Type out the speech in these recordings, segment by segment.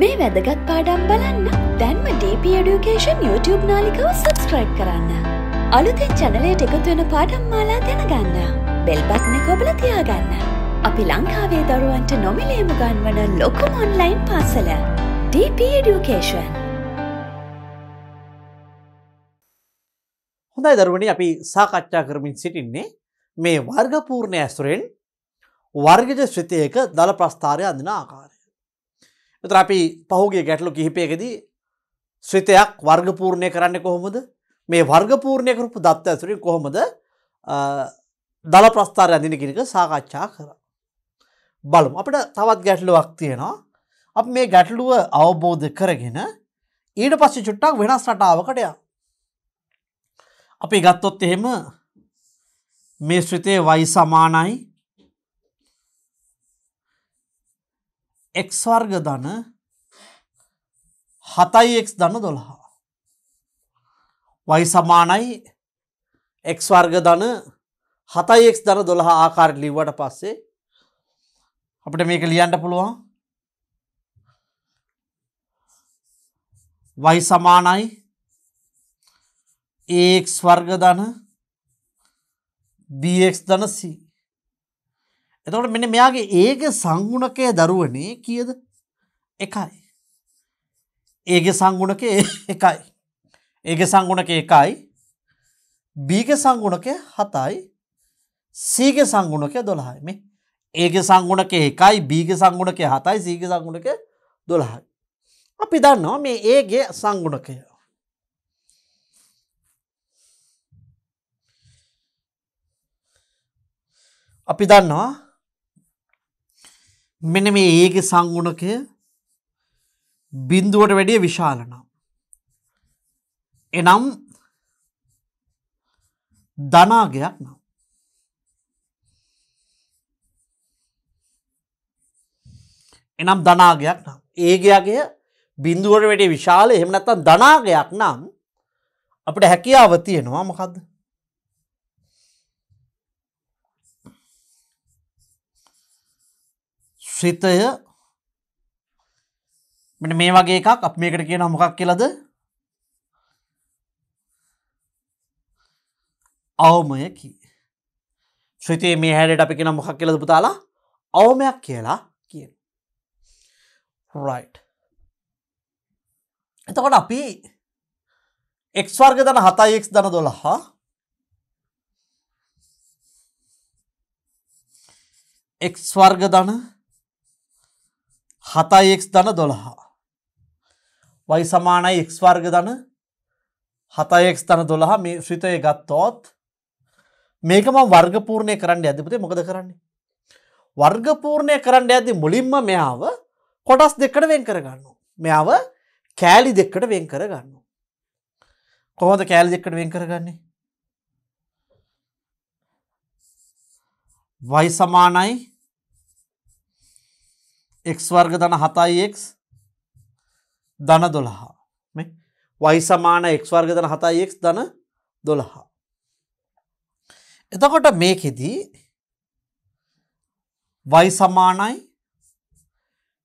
මේ වැදගත් පාඩම් බලන්න දැන්ම DP Education YouTube නාලිකව සබස්ක්‍රයිබ් කරන්න. අලුතෙන් චැනලයට එකතුවෙන පාඩම් මාලා දැනගන්න. බෙල්බත්න කොබල තියාගන්න. අපි ලංකාවේ දරුවන්ට නොමිලේම ගන්වන ලොකුම ඔන්ලයින් පාසල. DP Education. හොඳයි දරුවනි අපි සාකච්ඡා කරමින් සිටින්නේ මේ වර්ගපූර්ණ ඇසුරෙන් වර්ගජ ශ්‍රතයක දළ ප්‍රස්ථාරය අඳන ආකාර. මෙතර අපි පහුගේ ගැටලු කිහිපයකදී ශ්‍රිතයක් වර්ගපූර්ණය කරන්න කොහොමද මේ වර්ගපූර්ණය කරපු දත්ත ඇතුරින් කොහොමද දළ ප්‍රස්ථාර ඇඳිනකිනික සාකච්ඡා කර. බලමු අපට තවත් ගැටලුවක් තියෙනවා අප මේ ගැටලුව අවබෝධ කරගෙන ඊට පස්සේ චුට්ටක් වෙනස් රටාවකටය. අපි ගත්තොත් එහෙම මේ ශ්‍රිතය වයි සමානයි එක්වර්ග ධන හතයික් දන දොළහා. වයි සමානයි එක්වර්ග ධන හතයික් දන දොළහ ආකාර ලිව්වට පස්සේ අපට මේක ලියන්ට පුළුවන් වයි සමානයි ඒක් ස්වර්ග ධන බක් දන සී එතකොට මෙන්න මෙයාගේ ඒක සංගුණකය දරුවනේ කියද එකයි. ඒගේ සංගුණක එකයි. ඒගේ සංගුණක එකයි බීග සංගුණක හතයි සීග සංගුණක දොළහයි මේ ඒගේ සංගුණක එකයි බීග සංගුණක හතයි සීග සංගුණක දොළහයි. අපි දන්නවා මේ ඒගේ සංගුණකය. අපි දන්නවා මෙන මේ ඒගේ සංගුණකය බින්දුවට වැඩිය විශාලනම්. එනම් ධනාගයක් නම්. එනම් ධනාගයක් නම් ඒගයාගේ බින්දුවට වැඩේ විශාල එහෙම නැත්තන් ධනාගයක් නම් අපට හැකියාව තියෙනවා මොකක්ද සිතය මෙට මේ වගේ එකක් අප මේකට කියන මොකක් කියලද අවමයකි ශ්‍රතය මේ හැඩට අපි කියෙන මොකක් කියලද පුතාලා අවමයක් කියලා කිය රයි් එතකොට අපි එක්වර්ග දන හතයික් දන දොළහා එක්වර්ග දන 7x ධන 12 y සමානයි x වර්ග ධන 7x ධන 12 මේ ශ්‍රිතය ගත්තොත් මේක මම වර්ගපූර්ණය කරන්න යද්දි පුතේ මොකද කරන්නේ වර්ගපූර්ණය කරන්න යද්දි මුලින්ම මෙයාව කොටස් දෙකකට වෙන් කරගන්නවා මෙයාව කෑලි දෙකකට වෙන් කරගන්නවා කොහොමද කෑලි දෙකකට වෙන් කරගන්නේ y සමානයි එක් වර්ග දන හතයික් දන දොළහා වයිසමාන එක් වර්ග දන හතයික් දන දොළහා. එතකොට මේකෙදී වයිසමානයි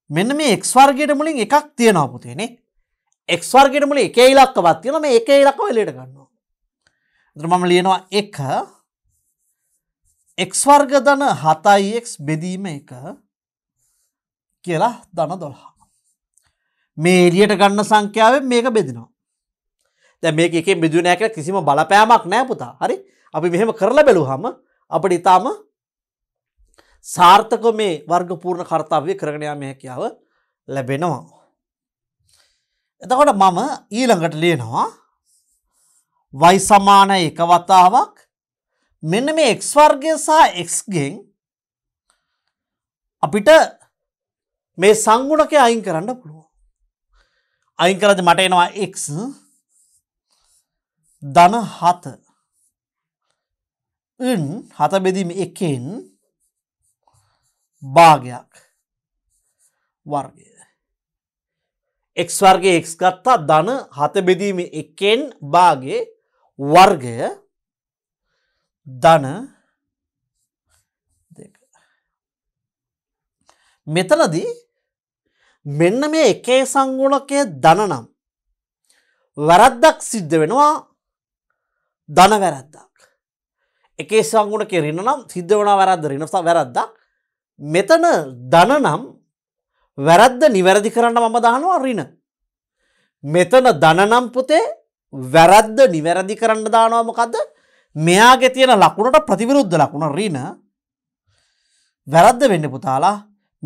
මෙන්න මේ එක්වර්ගයට මුලින් එකක් තියෙනපුතියනෙ එක්වර්ගයට මුල එක ඉලක්කවත් තියෙන මේ එක ඉලක්කව එලට ගන්නවා. ද්‍රමම ලියනවා එක එක්වර්ග දන හතයික් බෙදීම එක කියලා දන දොල්හා. මේ එලියට ගන්න සංඛ්‍යාවෙන් මේක බෙදිනවා. දැ මේක එක බිදුනෑ කර කිසිම බලපෑමක් නෑ පුතා හරි අපි මෙහෙම කරලා බැලු හම අපට ඉතාම සාර්ථක මේ වර්ගපූර්ණ කර්තාවය කරගනයා මෙහැකියාව ලැබෙනවා. එතකොට මම ඊළඟට ලියනවා වයිසමාන එක වතාවක් මෙන්න මේ එක්වර්ගය සහ එක්ගෙන් අපිට මේ සංගුණක අයින් කරන්න පුළුවන්. අයින් කරද මට එනවා එක් දන හත ඉන් හත බෙදීම එකෙන් භාගයක් වර්ගය. එක් වර්ගේ එක් ගත්තා දන හත බෙදීම එකෙන් භාගේ වර්ගය දන මෙතනදී මෙන්න මේ එකේ සංගුණකය දනනම්. වැරද්දක් සිද්ධ වෙනවා දන වැරද්දක්. එකේ සංගුණ කෙරන්න නම් සිද්ධ වන වැරද්ද රිනසා වැරද්දක් මෙතන දනනම් වැරද්ද නිවැරදි කරන්න මම දානවා රින. මෙතන දනනම් පුතේ වැරද්ද නිවැරදි කරන්න දානවාමකද මෙයාගේ තියෙන ලකුණට ප්‍රතිවිරුද්ධ ලකුණ රීන වැරද්ද වෙන්න පුතාලා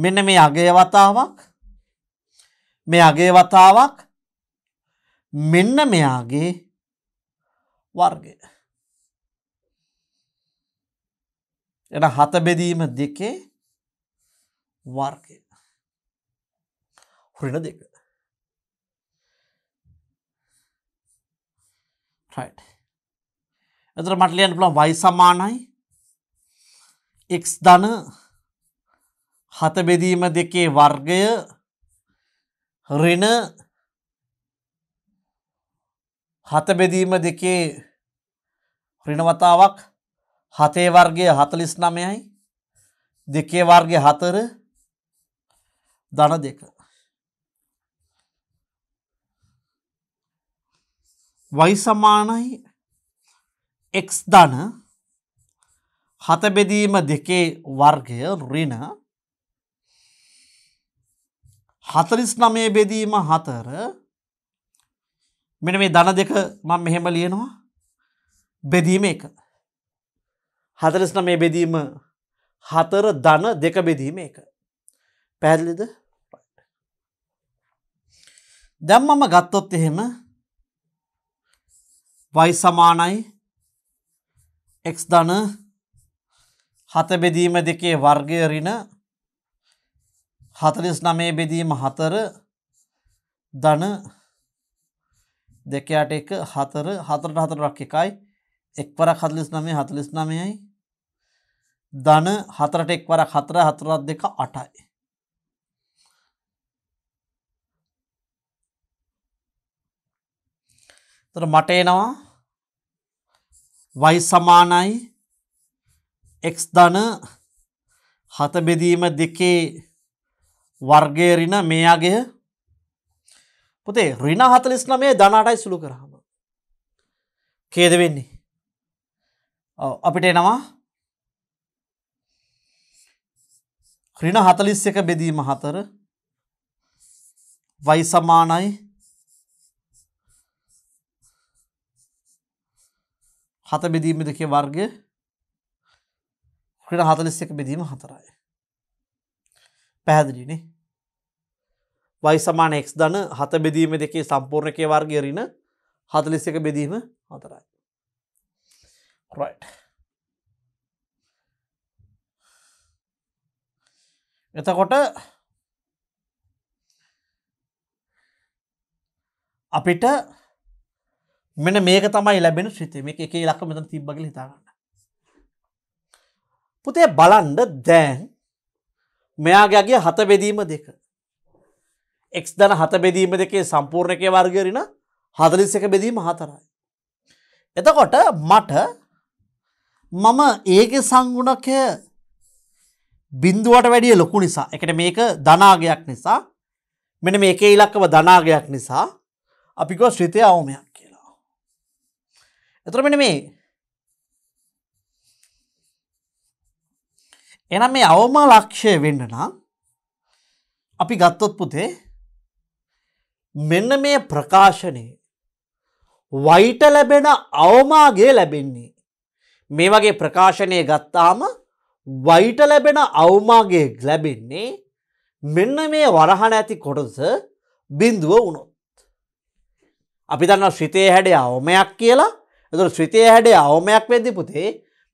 මෙන්න මේ අගේ වතාවක් මෙයාගේ වතාවක් මෙන්න මෙයාගේ වර්ගය. එන හතබෙදීම දෙකේ වර්ගය. හුරෙන දෙක. එතර මටලියන් පුළන් වයි සමානයි එක් ධන හතබෙදීම දෙකේ වර්ගය රින හතබෙදීම දෙකේ රිනවතාවක් හතේ වර්ගය හතලිස් නමයයි දෙකේ වර්ගය හතර දන දෙක. වයිසමානයි එක් ධන හතබෙදීම දෙකේ වර්ගය රින හතරිස් නමේ බෙදීම හතර මෙන මේ දන දෙක මං මෙහෙම ලියනවා බෙදීම එක හතරිස් නමේ බෙදීම හතර දන දෙක බෙදීම එක පැහැදිලිද දැම් මම ගත්තොත් එහෙම වයි සමානයි එක් දන හත බෙදීම දෙකේ වර්ගය රින හතලිස් නමේ බෙදීම හතර ධන දෙකයාට එක හතර හතරට හතරක් එකයි එක්වර හතලිස් නමේ හතලිස් නමයයි ධන හතරට එක්වර හතර හතරත් දෙක අටයි. තර මටේනවා වයි සමානයි එක්ස් ධන හතබෙදීම දෙකේ වර්ගය රින මේ අගය පුතේ රින හතලිස් නමේ දනාටයි සුළු කරහම. කේද වෙන්නේ. අපිට එනවා රින හතලිස් එක බෙදීම හතර වයි සමානයි හත බෙදීම දෙකේ වර්ගය ක්‍රට හතලිස් එක බෙදීම හතරයි. පැහැදිලිනේ වයිසමාන එක් දන හත බෙදීම දෙකේ සම්පූර්ණකය වර්ගය රින හතලිස් එක බෙදීම හතරයි. එතකොට අපිට මෙන මේක තමයි ලැබෙන ශ්‍රිතම එක ලක්ක මෙතන තිබ්බගල හිතාගන්න. පුතේ බලන්ඩ දැන් මෙයාගේගේ හත බෙදීම දෙක එක්ස් දන හත බෙදීම දෙකේ සම්පූර්ණකය වර්ගරෙන හදලිස් එක බෙදීම හතරයි. එතකොට මට මම ඒක සංගුණකය බින්දුවට වැඩිය ලොකු නිසා එකට මේක ධනාගයක් නිසා මෙන මේක ඉලක්කව ධනාගයක් නිසා අපිකෝ ශ්‍රිතය අවමයක් කියලා. එතර මෙන මේ එනම් මේ අවමා ලක්ෂය වෙන්න නම් අපි ගත්තොත් පුතේ මෙන්න මේ ප්‍රකාශනය වයිට ලැබෙන අවමාගේ ලැබෙන්නේ. මේ වගේ ප්‍රකාශනය ගත්තාම වයිට ලැබෙන අවමාගේ ලැබෙන්නේ මෙන්න මේ වරහන ඇති කොටස බිින්දුව වුණොත්. අපි දන්න ශ්‍රිතය හැඩේ අවමයක් කියලා එතුර ශ්‍රිතය හැඩේ අවමයක් වෙද්දි පුතේ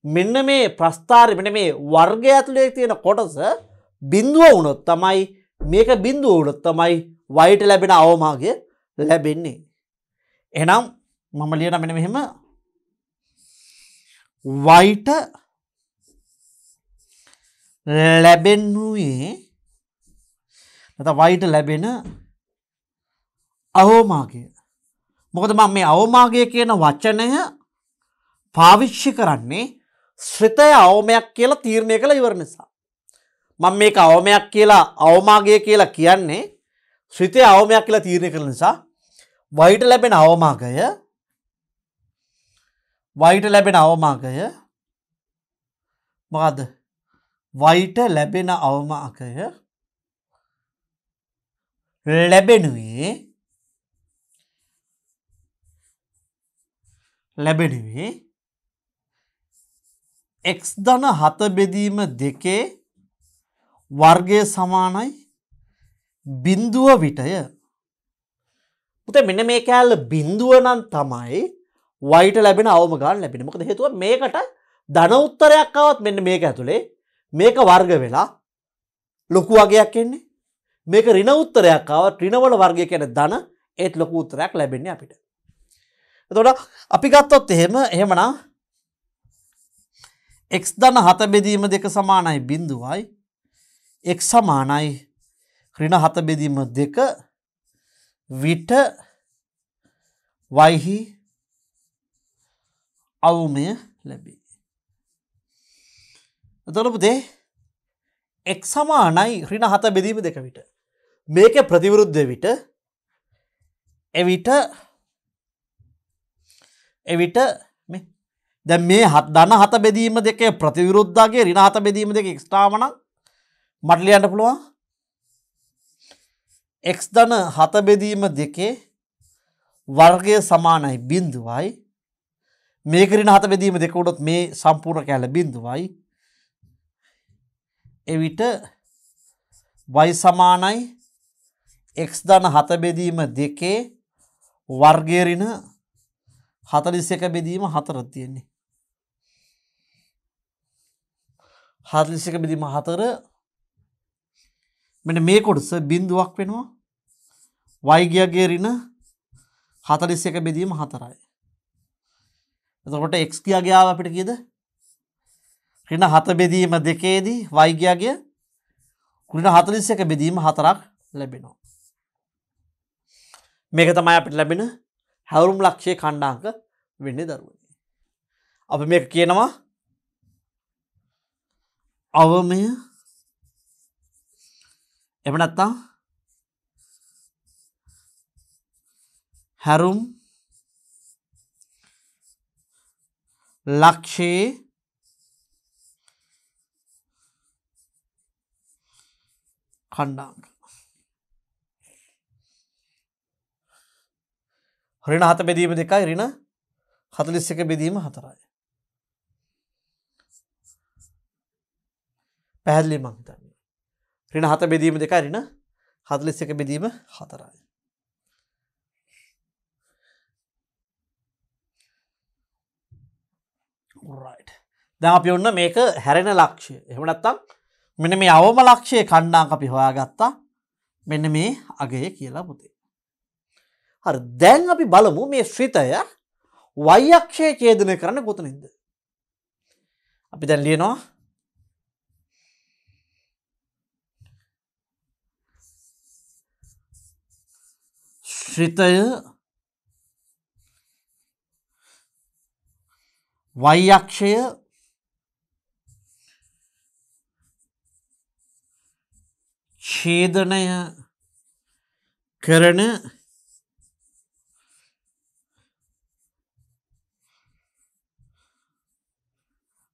මෙන්න මේ ප්‍රස්ථාරි මෙන මේ වර්ග ඇතුළේ තියෙන කොටස බිින්දුව වුණොත් තමයි මේක බිින්දුව වුණොත් තමයි වයිට ලැබෙන අවමාගය ලැබෙන්නේ. එනම් මම ලියන මෙන මෙහෙම වයිට ලැබෙන්නුයේ නැත වයිට ලැබෙන අවෝමාගය මොකද මං මේ අවමාගය කියන වචනය පාවිච්ෂි කරන්නේ ශ්‍රතය අවමයක් කියලා තීරණය කළ ඉවර නිසා. මං මේක අවමයක් කියලා අවමාගය කියලා කියන්නේ ශ්‍රිතය අවමයක් කියලා තීරණය කර නිසා වයිට ලැබෙන අවමාගය වයිට ලැබෙන අවමාගය මකද වයිට ලැබෙන අවමාකය ලැබෙනුවේ ලැබෙනුවේ එක් ධන හත බෙදීම දෙකේ වර්ගය සමානයි බින්දුව විටය පුත මෙන මේ කෑල්ල බින්දුවනන් තමයි වයිට ලැබෙන අවමගාන් ලැබෙනමකද හේතුව මේකට දන උත්තරයක් අවත් මෙන්න මේක ඇතුළේ මේක වර්ග වෙලා ලොකු වගේයක් එන්නේ මේක රින උත්තරයක් අවත් රිනවල වර්ගය කියන දන ඒත් ලොකු උත්තරයක් ලැබෙන්නේ අපිට තොට අපි ගත්තොත් එහෙම එහෙමනා එක් දන්න හත බෙදීම දෙක සමානයි බිඳුවයි එක් සමානයි ඍණ හත බෙදීම දෙක විට වයිහි අවමය ලැබේ. දොළපු දේ එක් සමානයි ඍණ හත බෙදීම දෙක විට මේක ප්‍රතිවරුද්ධ විට එවිට එවිට දැ මේ හත් දන හත බෙදීම දෙක ප්‍රතිවිරුද්ධගේ රිනාහත බෙදීම දෙක ක්ස්ටාමන මටලියන්න පුළුවන් එක්ස් ධන හතබෙදීම දෙකේ වර්ගය සමානයි බින්දුවයි මේකරන හත බෙදීම දෙකවුඩොත් මේ සම්පූර්ණ කෑල බිඳුවයි එවිට වයි සමානයි එක්ස් ධන හතබෙදීම දෙකේ වර්ගේරෙන හතලිස් එක බෙදීම හතර තියෙන්නේ හතලිස් එක බෙදීම හතර මෙන මේ කොටස බින්දුවක් වෙනවා වයිගියගේ රින හතලිස් එක බෙදීම හතරයි. එතකොට එක්ස් කියගයාව අපිට කියද රින හත බෙදීම දෙකේදී වයිගයාගේ කුණ හතලිස් එක බෙදීම හතරක් ලැබෙනවා. මේක තමයි අපිට ලැබෙන හැවරුම් ලක්ෂය කණ්ඩාංක වෙන්න දරුවනි. අප මේ කියනවා අවමය එමනත්තා හැරුම් ලක්ෂයේ කණ්ඩාංග රින හත බෙදීම දෙකයි රින හතලිස් එක බෙදීම හතරයි පැහැදිලි මංහිතන්නේ රින හත බෙදීම දෙකයි රින හතලිස් එක බෙදීම හතරයි ද අපි ඔන්න මේක හැරෙන ලක්ෂය එහමනත්තම් මෙන මේ අවම ලක්ෂය කණ්ඩාං අපි හොයාගත්තා මෙන්න මේ අගේ කියලා පුතේ. හරි දැන් අපි බලමු මේ ශ්‍රිතය වයක්ෂය චේදනය කරන්න ගොතනින්ද. අපි දැන් ලියනවා ශ්‍රිතය වයක්ෂය ඡේදනය කරන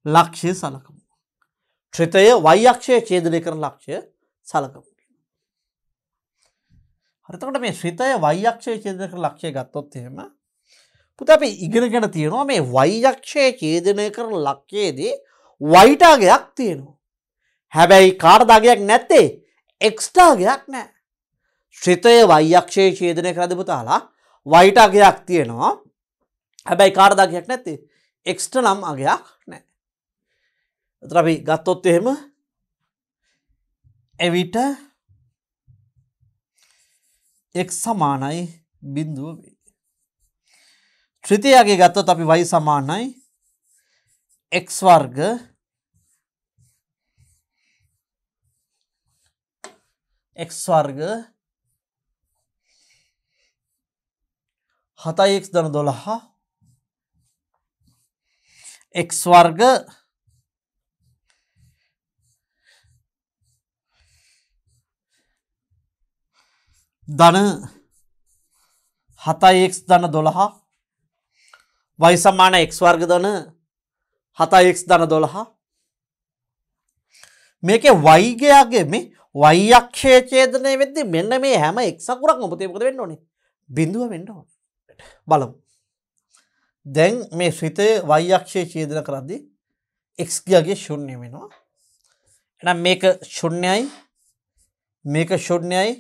ලක්ෂය සලකමු. ත්‍රිතය වයක්ෂය ඡේදනය කරන ලක්ෂය සලකමු. හරිතකට මේ ශ්‍රිතය වයක්ෂය චේදක ලක්ෂය ගත්තොත් එහෙම පුත අපි ඉගෙනගෙන තියෙනවා මේ වයිජක්ෂය චේදනය කර ලක්කයේදී වයිටාගයක් තියෙනවා. හැබැයි කාර්දාගයක් නැත්තේ එක්ස්ටාගයක් නෑ. ශ්‍රිතය වයියක්ෂය චේදනය කරදපුතාලා වයිටාගයක් තියෙනවා හැබැයි කාර්දාගයක් නැත්තේ එක්ස්ට නම් අගයක් නෑ. තරබි ගත්තොත් එහෙම එවිට එක් සමානයි බින්දුව වේ. ත්‍රිතියගේ ගත්තොත් අපි y සමානයි x වර්ග x වර්ග 7x ධන 12 x වර්ග ධන 7x ධන 12 වයිසම්මාන එක් වර්ගදන හතායික් දන දොළහා මේක වයිගයාගේ මේ වයික්ෂය චේදනය වෙද මෙන්න මේ හැම එක්සකුරක් නොපතියකද වෙන්න ඕනේ බිඳුව වෙන්නවා බලමු දැන් මේ ශ්‍රිතය වයික්ෂය චේදන කරද්දි එක්ස්ගියගේ ශුන්්‍ය වෙනවා එනම් මේක ශුන්්‍යයි මේක ශුන්්‍යයි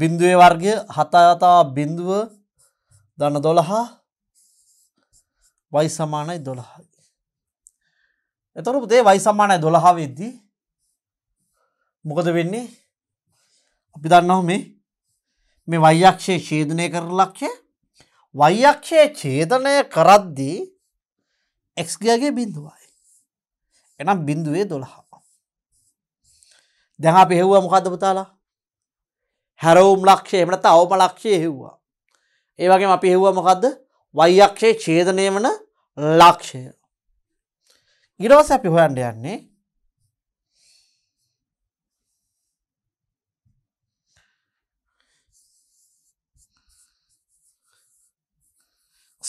බිින්දුවේ වර්ගය හතාතා බිින්දුව දන්න දොළහා වයි සමානයි දොළහයි. එතොරපු දේ වයි සමානයි දොළහාවෙද්දී මොකද වෙන්නේ අපි දන්නව මේ මේ වයියක්ෂය ශේදනය කර ලක්ෂය වයියක්ෂය චේදනය කරද්දී එක්ගගේ බිඳුවයි. එනම් බිඳුවේ දොළහා. දැහ පෙහෙව්වා මොකදපුතාලා හැරවුම් ලක්ෂය එමට අවම ලක්ෂය හෙව්වා. ඒවගේ අපි හෙව්වා මොකක්ද වයියක්ෂය චේදනය වන ලක්ෂය ඉරෝස අපි හොයන්ඩ යන්නේ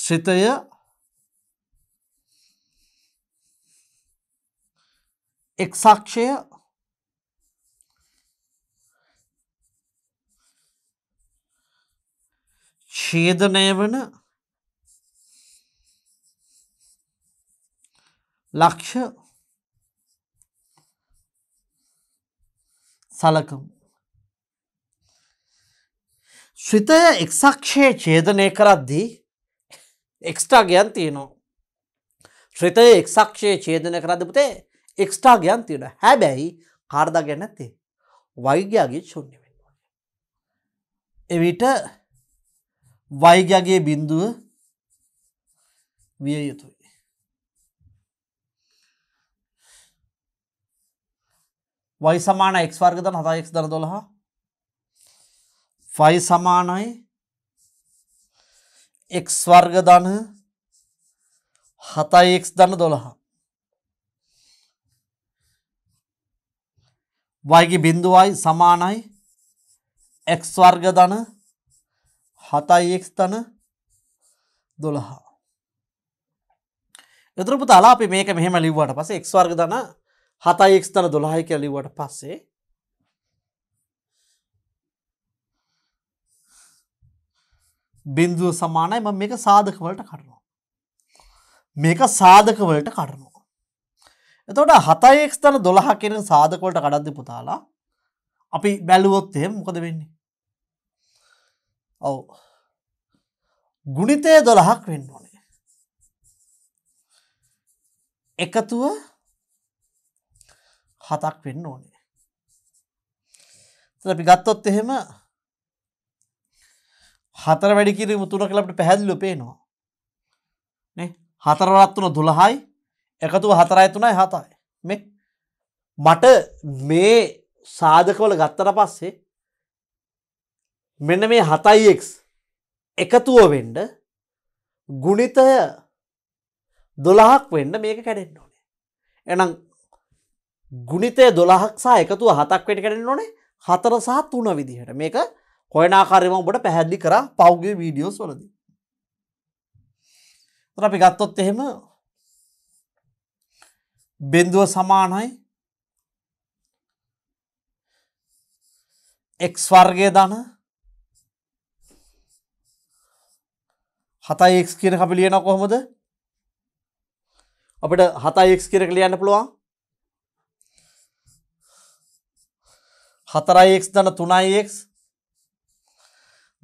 ශ්‍රිතය එක්සාක්ෂය ශේදනය වන ලක්ෂ සලකමු. ශ්‍රිතය එක්සක්ෂයේ චේදනය කරද්දී එක්ස්ටා ගයන් තියෙනවා. ශ්‍රිතය එක්සක්ෂයේ චේදන කරදපුතේ එක්ස්ටා ගයන් තියෙන හැබැයි කාර්දා ගැන ඇත්තේ වෛගයාගේ ශුන්්‍ය වෙන්න. එවිට වෛගයාගේ බින්දුව විය යුතුයි. වයි සමාන එක් වර්ගතන හතා එක් දර දොළහා ෆයි සමානයි එක් වර්ගධන හතයි එක් දන්න දොළහා වයිගේ බිඳුවයි සමානයි එක් වර්ගධන හතයි එක් තන දොළහා එතුරපු තලා අපි මේක මෙහෙම ලිව්වට පස එක් වර්ග දන හතයි එක්ස්තන දොළහයි කැලිවට පස්සේ බින්දුව සමානයි ම මේක සාධකවලට කරනවා. මේක සාධකවලට කරනවා. එතොට හතයි එක්ස්තන දොළහ කෙන සාධකවලට කඩද්දි පුතාලා අපි බැලුවොත්තේ මොකද වෙන්නේ. ඔව ගුණිතය දොළහක් වෙන්න ඕනේ. එකතුව හතක් වෙන්න ඕනේ. තද අපි ගත්තොත් එහෙම හතර වැඩි කිරීම තුනක අපිට පැහැදිලිව පේනවා. නේ? හතර වරක් තුන 12යි එකතුව 4යි 3යි 7යි. මේ මට මේ සාධකවල ගත්තට පස්සේ මෙන්න මේ 7x එකතුව වෙන්න ගුණිතය 12ක් වෙන්න මේක කැඩෙන්න ඕනේ. එහෙනම් ගුණිතය දොළහක් සහ එකතුව හතක් වැට කරෙන් නොනේ හතර සහ තුන විදිහට මේක හොයනාකාරයම ඔබට පැහැදිලි කර පෞගේ වීඩියෝස් වලදී. අපි ගත්තොත් එහෙම බින්දුව සමානයි එක් වර්ගය දන හතයි එක් කියන අපි ලියන කොහොමද අපිට හතයි එක් කියරක ලියන්න පුළුවන් 4x ධන 3x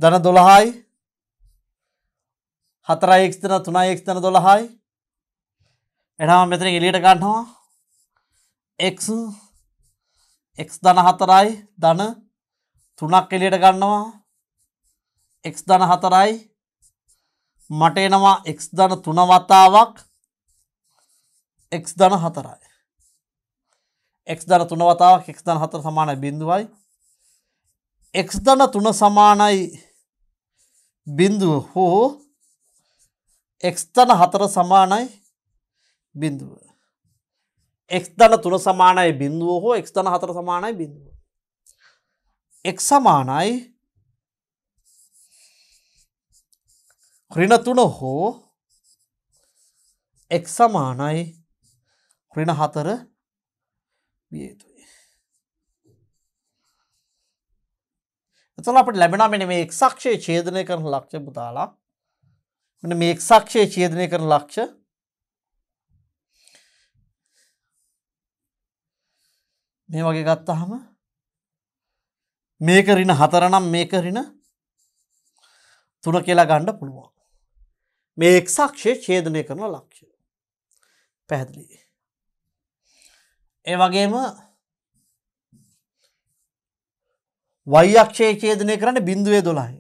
ධන 12යි 4x ධන 3x ධන 12යි එහෙනම් මෙතන එළියට ගන්නවා x x ධන 4යි ධන 3ක් එළියට ගන්නවා x ධන 4යි මට එනවා x ධන 3 වතාවක් x ධන 4යි එක් දන තුනවතාවක් එක් දන හතර සමානයි බිඳුවයි එක් දන තුන සමානයි බිඳුව හෝ එක්ස්තන හතර සමානයි බිඳුව එක්දන තුන සමානයි බිඳුව හෝ එක්ස්තන හතර සමානයි බිඳුව එක් සමානයි ක්‍රින තුන හෝ එක් සමානයි ක්‍රින හතර විය යුතුයි. එතන අපට ලැබෙන මෙන මේ එක්සක්ෂය ඡේදනය කරන ලක්ෂ්‍ය පුතාලා මෙන්න මේ එක්සක්ෂය ඡේදනය කරන ලක්ෂ්‍ය මේ වගේ ගත්තහම මේක ඍණ 4 නම් මේක ඍණ 3 කියලා ගන්න පුළුවන්. මේ එක්සක්ෂය ඡේදනය කරන ලක්ෂ්‍ය පැහැදිලි. ඒ වගේම වයික්ෂයේ චේදනය කරන්න බිින්දුවේ දොළයි.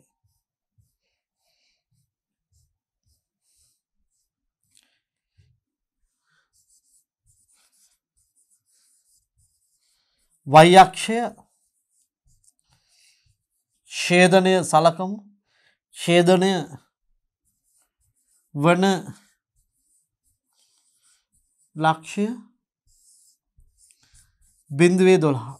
වයික්ෂය ඡේදනය සලකමු ඡේදනය වන ලක්ෂය බිඳුවේ දොළහා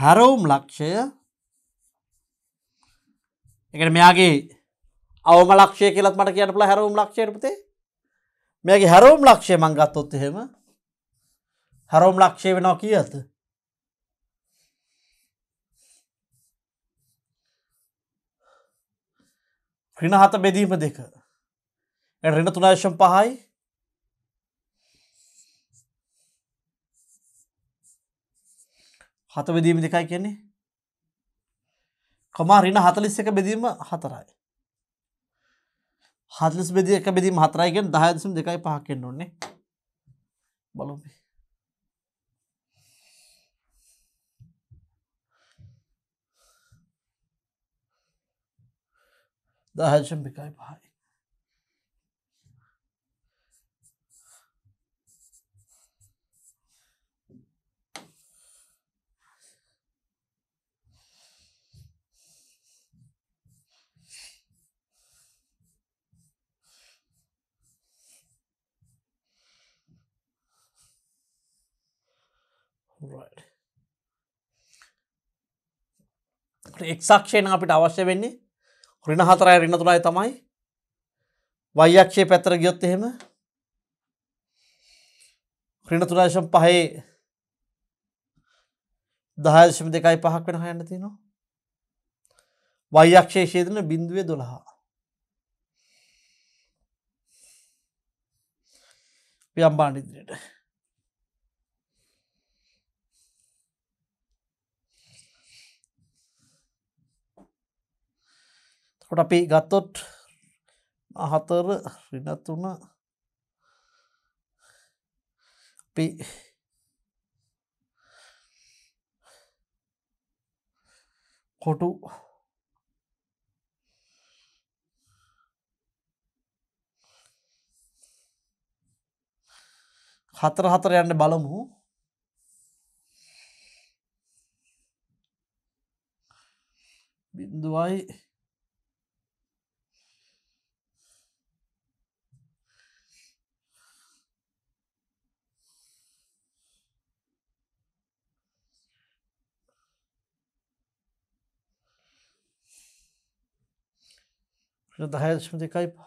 හැරවුම් ලක්ෂය එකට මෙයාගේ අවම ලක්ෂය කියලත් මට කියන පුළ හැරවුම් ලක්ෂයටපතේ මේගේ හැරවුම් ලක්ෂය මංගත්තොත් එහෙම හැරවුම් ලක්ෂය වෙනවා කිය ඇත ක්‍රිණ හත බෙදීම දෙක ඍණ තුනාශම් පහයි හත බෙදීම දෙකයි කියන්නේ කමා රින හතලිස් එක බෙදීම හතරයි හතලිස් බෙදි එක බෙදීම හතරයිගෙන් දහයදසම් දෙකයි පහකෙන් ඕන්නේ බලුපේ දහයදශම් දෙකයි පහයි එක්සක්ෂේන අපිට අවශ්‍ය වෙන්නේ රින හතරය රින්න තුළයි තමයි වයියක්ෂය පැත්තර ගියොත් එහෙම ක්‍රිණ තුරාශම් පහේ දහශම දෙකයි පහක් වෙන හයන්න තිනවා වයියක්ෂේ ශේදන බින්දුවේ දොළහා පියම්බාණ ඉදිරියට ොට අපි ගත්තොත් අහතර රිනතුන අපි කොටු හතර හතර යන්න බලමු බින්දුවයි 10 දශමති එකයි පහ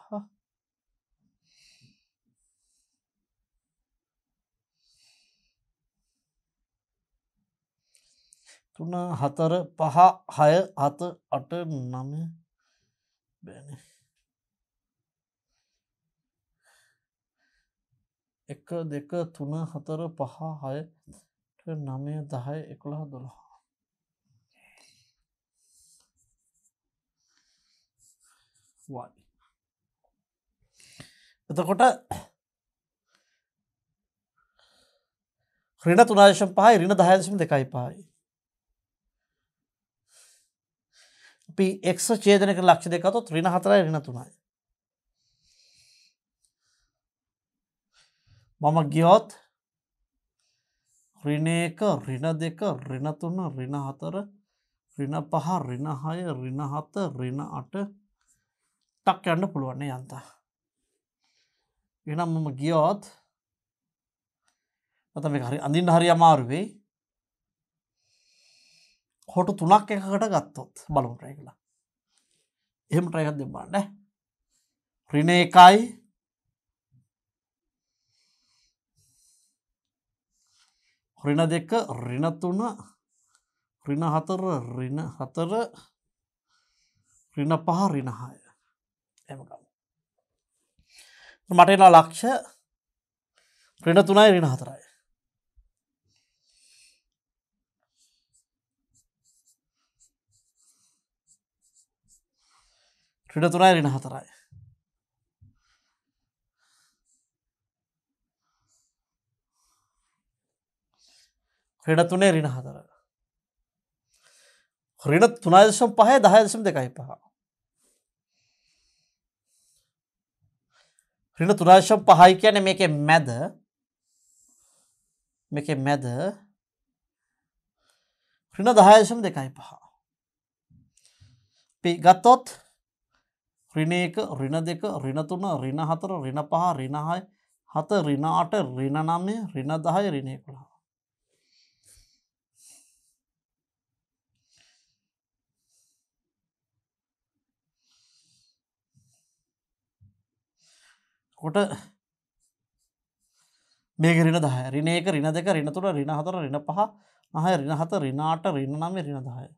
තුන හතර පහ හය හත අට නම බැන එක දෙක තුන හතර පහ හය නමය දහය එකුළහ දොළහ වගේ. එතකොට ක්‍රීණ තුනාදශම් පහයි රිණ දහයදශම දෙකයි පායි. අපි එක්ස චේදනක ලක්ෂ දෙකතොත් රිණ හතරයි රිණ තුනයි. මම ගියොත් රිණේක රිණ දෙක රිණතුන්න රිණ හතර රිණ පහ රිණහය රිණහත රිණ අට තක් යන්න පුළුවන්නේ යන්තා එනම් මම ගියෝත් මතම හරි අඳින් හරි අමාරුවෙයි හොට තුනක් එකකට ගත්තොත් බලමු ට්‍රයි කලා එහෙම ට්‍රයිකත් දෙබාන්න රින එකයි රින දෙක රින තුන රින හතර රින හතර රින පහ රිනහාය එමකම්. මට එලා ලක්ෂ රින තුනයි රින හතරයි. ක්‍රඩ තුනයි රින හතරයි ක්‍රඩ තුනේ රින හතර රින තුනාදශම් පහය දහයදශම් දෙකයි පහ ඍණ 3.5 කියන්නේ මේකේ මැද මේකේ මැද ඍණ 10.25 අපි ගත්තොත් ඍණ 1 ඍණ 2 ඍණ 3 ඍණ 4 ඍණ 5 ඍණ 6 7 ඍණ 8 ඍණ 9 ඍණ 10 ඍණ 11 කොට මේක රින දහ රින එක රින දෙක රින තුට රින හතර රින පහ නහය රින හත රිනාට රින්න නම් රින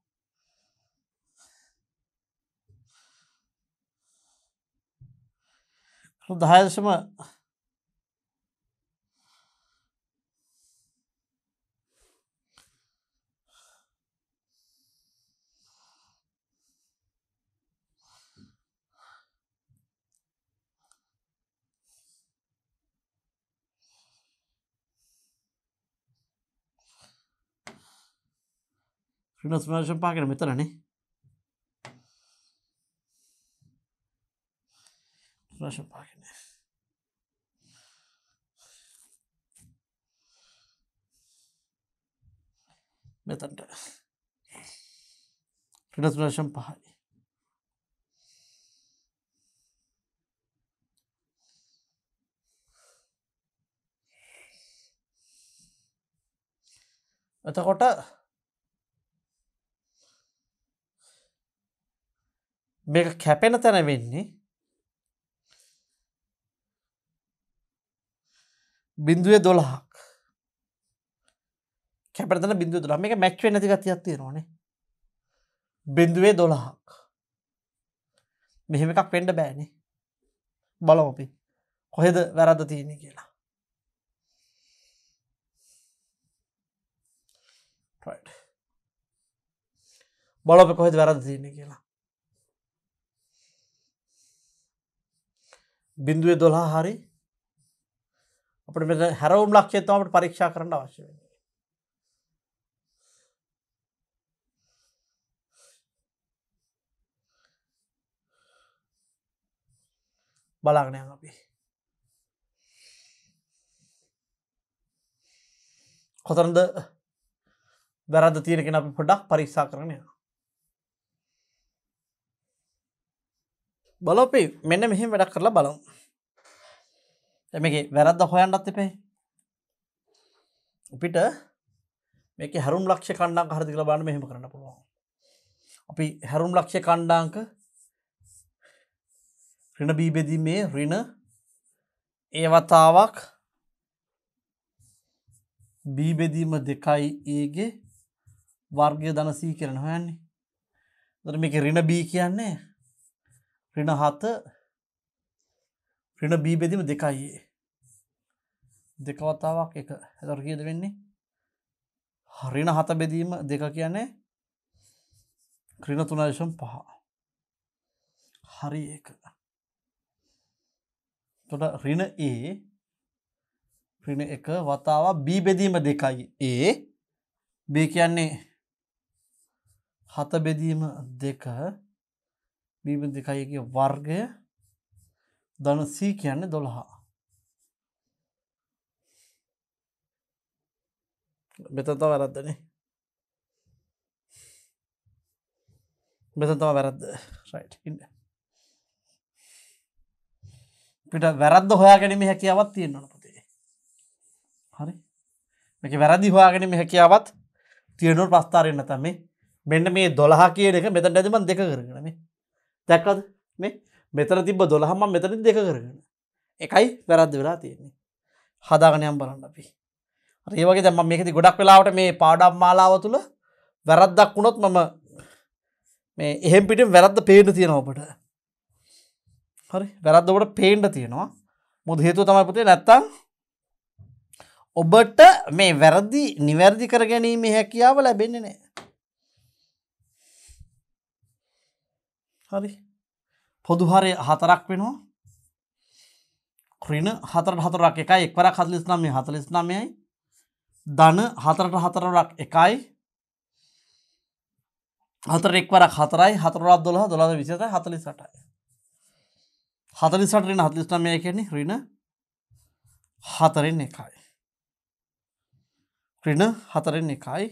දහය දහයදශම ක්‍රිනස් වර්ෂන් පාගෙන මෙතරනේ රශ පාගෙන මෙතන්ට ක්‍රිනස් වර්ෂන් පහයි එතකොට මේක කැපෙන තැන වෙන්නේ බිින්දුවේ දොළහක් කැපරතන බිදු දොලා මේ මැච්වේ නැති ගතියක්ත්තිය නොන බිින්දුවේ දොළහක් මෙහෙම එකක් පෙන්ඩ බෑනේ බලවපි කොහෙද වැරද තියෙන කියලා බලප කොහෙද වැරද තියන්නේ කියලා බිින්දුවේ දොලා හරි අපට මෙ හැරවුම් ලක්ෂේතමට පරීක්ෂා කරන්න අවශ්‍ය වෙන බලාගනය අපි කොතරද වැරද තීරකෙන අපි පොඩක් පරික්ෂා කරනය බලොපි මෙන්න මෙහෙම වැඩක් කරලා බලමු. මේක වැරද්ද හොයන්නත් එපේ. අපිට මේක හැරුම් ලක්ෂ කණ්ඩාංක හරිද කියලා බලන්න මෙහෙම කරන්න පුළුවන්. අපි හැරුම් ලක්ෂ කණ්ඩාංක ඍණ බී බෙදීමේ ඍණ ඒ වතාවක් බී බෙදීම දෙකයි ඒගේ වර්ගය දනසී කරන හොයන්නේ. දර මේක ඍණ බී කියන්නේ රින හත රින බීබෙදිම දෙකයි දෙකවතාවක් එක ඇතර කියද වෙන්නේ හරින හත බෙදීම දෙක කියන්නේ ක්‍රින තුනදශම් පහ හරි එක තොට රින ඒ රින එක වතාව බීබෙදීම දෙකයි ඒ බේ කියන්නේ හත බෙදීම දෙක බීම දෙකයගේ වර්ගය දන සී කියන්නේ දොළහා මෙතතව වැරද්දන මෙතතව වැරද්ද ඉන්න පිට වැරද්ද හොයා ගැනීම හැකියාවත් තියෙන්න්නන පුතේ හරි මේක වැරදි හොයා ගැනීම හැකියාවත් තියෙනුට පස්ථාරන්න තම මෙන්න මේ දොළහා කියන එක මෙතන් ඇතිමන් දෙක කරගෙනේ දැක්කද මේ මෙතර තිබ දොළහම මෙතන දෙක කරගෙන එකයි වැරද්ද වෙලා තියෙන්නේ හදාගනයම් බලන්න අපි රේවගේ දැම මේකති ගොඩක් වෙලාවට මේ පාඩම් මාලාව තුළ වැරද්දක් වුණොත් මම මේ එහෙම පිට වැරද්ද පේට තියෙන ඔබට හරි වැරද්ද ඔට පේන්ඩ තියෙනවා මුද හේතුව තමයි පුතේ නැත්තං ඔබට මේ වැරදි නිවැරදි කර ගැනීම හැකියාව ලැබෙන්නේ නෑ හරි පොදුහරය හතරක් වෙනවා ක්‍රීණ හතර හතරක් එකයි එක්වර හතලිස් නමය හතලිස් නමයයි ධන හතරට හතරක් එකයි හතර එක්වරක් හතරයි හතරක් දොළ දොළද විසිතයි හතලිසටයි හතලිසට රෙන හතලිස් නමය කියන්නේ රීණ හතරෙන් එකයි ක්‍රීණ හතරෙන් එකයි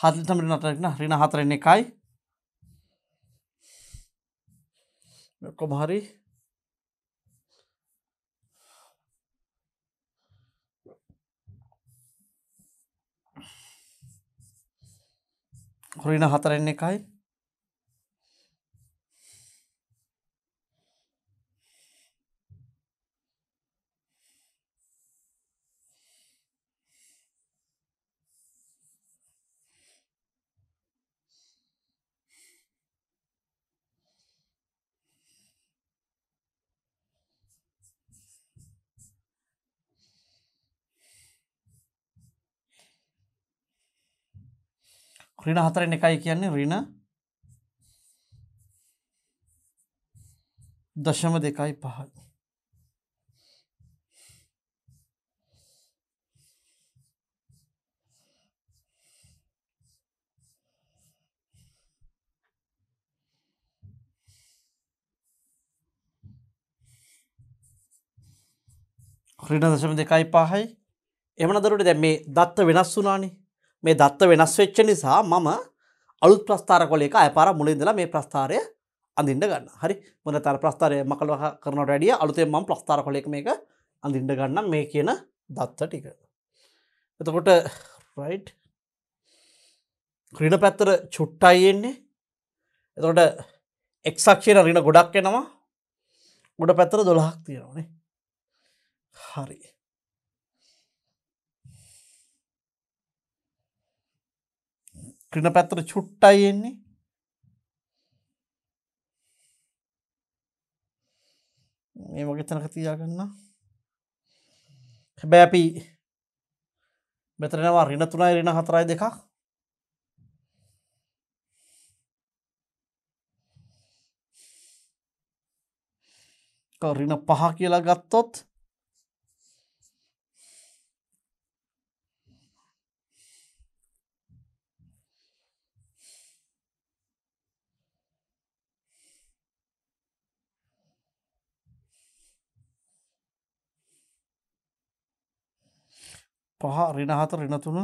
හතලිටමට නටරෙන රිණ හතරෙන් එකයි කොම හරි හොරින හතරෙන් එකයි ඍණ හතරෙන් එකයි කියන්නේ ඍණ දශම දෙකයි පහයි. ක්‍රීණ දශම දෙකයි පහයි එමනදරට දැ මේ දත්ත වෙනස් වුනානේ මේ දත්ත වෙනස් වෙච්ච නිසා මම අලුත් ප්‍රස්ථාර කොලේක අයපාර මුලින්දලා මේ ප්‍රස්ථාරය අඳින්ඩ ගන්න හරි මොන තර ප්‍රස්ථාරය මකළ කරන ඩිය අලුතේ මම ප්‍රස්ථාර කොලෙක් මේක අඳින්ඩ ගන්න මේ කියන දත්ත ටික. එතකොට රයි් ක්‍රීන පැත්තර චුට්ටයියෙන්නේ එතකොට එක්සක්ෂයට රින ගොඩක් එනවා ගොඩ පැත්තර දොළහක් තියෙනවනේ හරි ක්‍රින පැත්තට චුට්ටයි එන්නේ මේ වගේ තැනක තියාගන්න හැබැ අපි මෙතනවා රින තුනයි රින හතරයි දෙකක් රින පහ කියලා ගත්තොත් පහ ඍණ හතර ඍණ තුන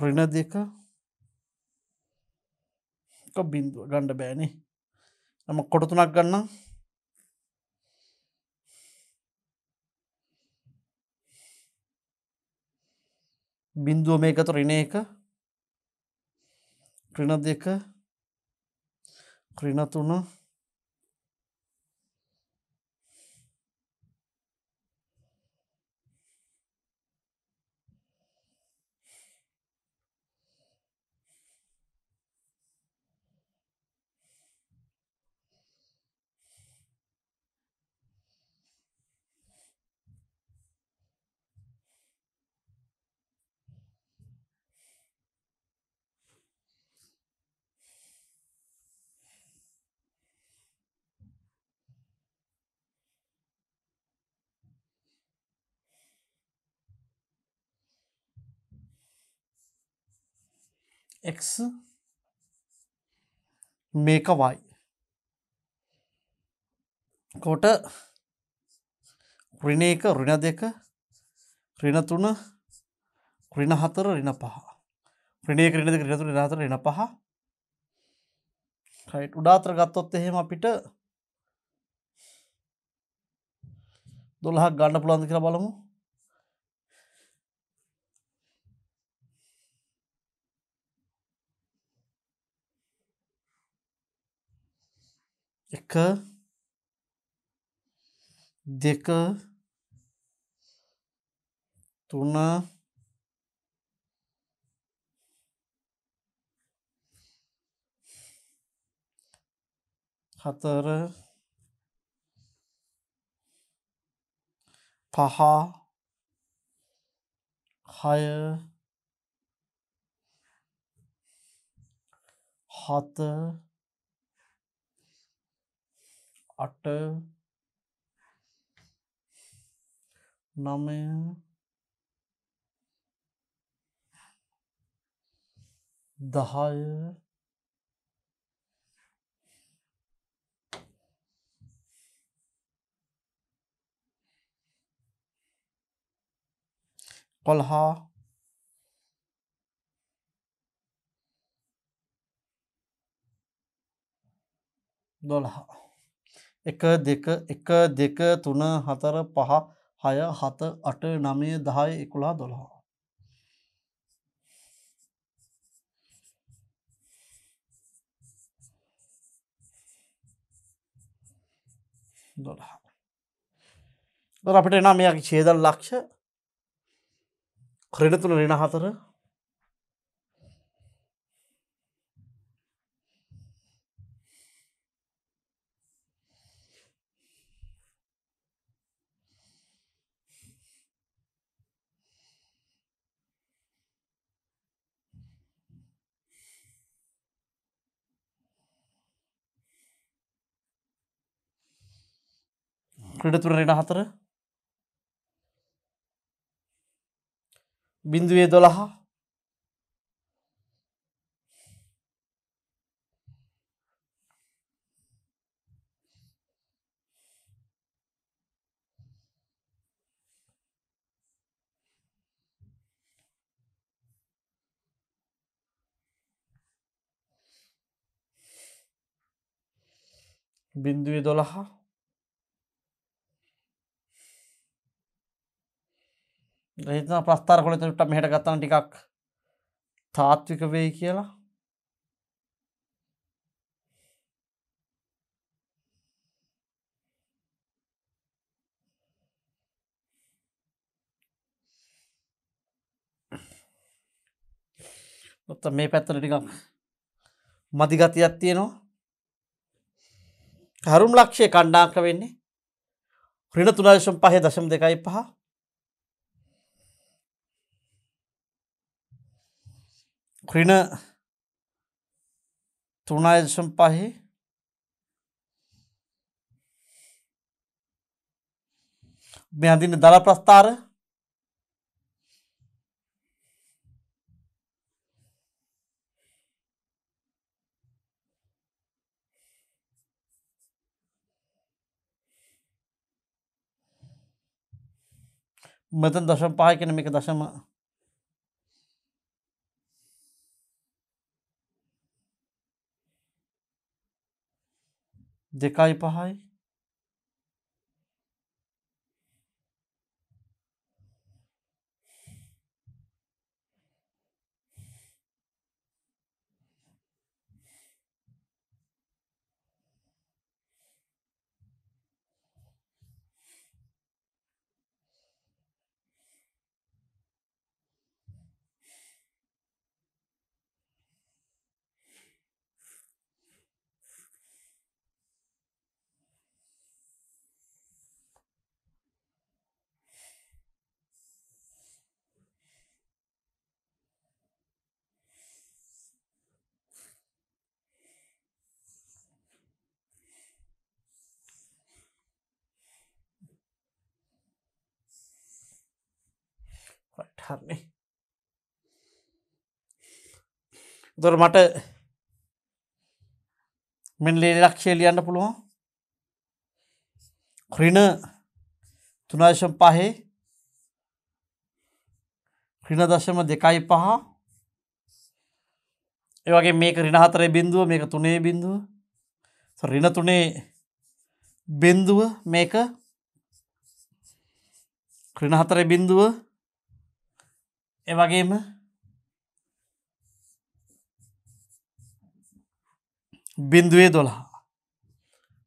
ඍණ දෙක බින්දුව ගණ්ඩ බෑනේ නම කොට තුනක් ගන්නම් බින්දුව මේකත රින එක ක්‍රින දෙක ක්‍රින තුන x මේක y කොට ඍණ එක ඍණ දෙක ඍණ තුන ඍණ හතර ඍණ පහ ඍණ එක ඍණ දෙක ඍණ තුන ඍණ හතර ඍණ පහ right උඩාතර ගත්තොත් එහෙම අපිට 12ක් ගන්න පුළුවන්ද කියලා බලමු 12 එක දෙක තුන හතර පහ හය හත अट नवे दहाय कलहा दोलहा එක දෙක එක දෙක තුන හතර පහ හය හත අට නමය දහය එකුලා දොළහා. දොළහ. අපට එනා මෙයාගේ ඡේදල් ලක්ෂ ක්‍රඩ තුන රින හතර ක්‍රඩතුර රෙන හතර බිින්දුවේ දොළහා බිින්දුවේ දොළහා රේතන ප්‍රස්ථාර කොළ තුට්ට මෙහට ගත්තන ටිකක් තාත්වික වෙයි කියලා ොත්ත මේ පැත්තන ටිකක් මදිගතියක් තියෙනවා හරුම් ලක්ෂය කණ්ඩාක වෙන්නේ රින තුනාදශම් පහය දශම් දෙකයි පහ ක්‍රින තුනයි දශම පහේ මේ අඳින්න දළ ප්‍රස්ථාර මෙතන දශම පහ කෙන මේක දශම දෙකයි පහයි හරන්නේ දොර මට මෙන් ලේ ලක්ෂය ලියන්න පුළුවන් ක්‍රින තුනාශම් පහේ ක්‍රින දශම දෙකයි පහ ඒවගේ මේක රිනහතරේ බිඳුව මේක තුනේ බිඳුව රින තුනේ බින්දුව මේක ක්‍රිනහතරේ බිඳුව එවගේම බින්දුවේ දොලා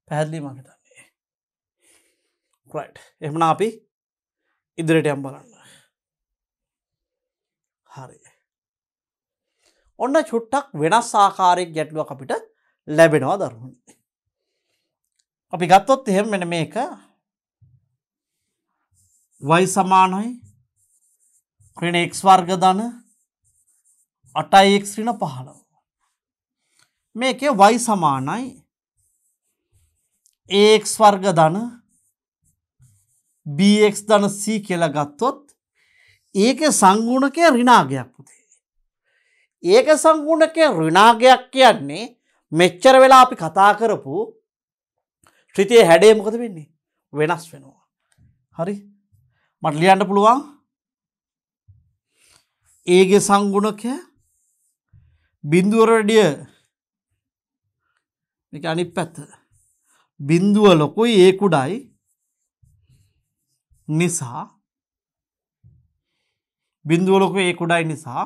පැහැදිලි මකතන්නේ එමන අපි ඉදිරිට යම් බලන්න හරි ඔන්න චුට්ටක් වෙනස් ආකාරයක් ගැටලුව අපිට ලැබෙනවා දරුණ අපි ගත්තොත් එහෙම මෙන මේක වයි සමානයි ක්‍රන එක් වර්ග ධන අටයික්්‍රන පහළව. මේක වයි සමානයි ඒක් වර්ග ධන බක් ධන සී කියලා ගත්තොත් ඒක සංගුණකය රිනාගයක් පුතේ. ඒක සංගුණකය රිනාගයක් කියන්නේ මෙච්චර වෙලා අපි කතා කරපු ශ්‍රතිය හැඩේ මොකද වෙන්නේ වෙනස් වෙනවා. හරි මට ලියන්න පුළුවන් ඒගේ සංගුණකය බිින්දුවරඩිය අනි පැත්ත බිින්දුව ලොකුයි ඒකුඩයි නිසා බිින්දුවලොක ඒකුඩයි නිසා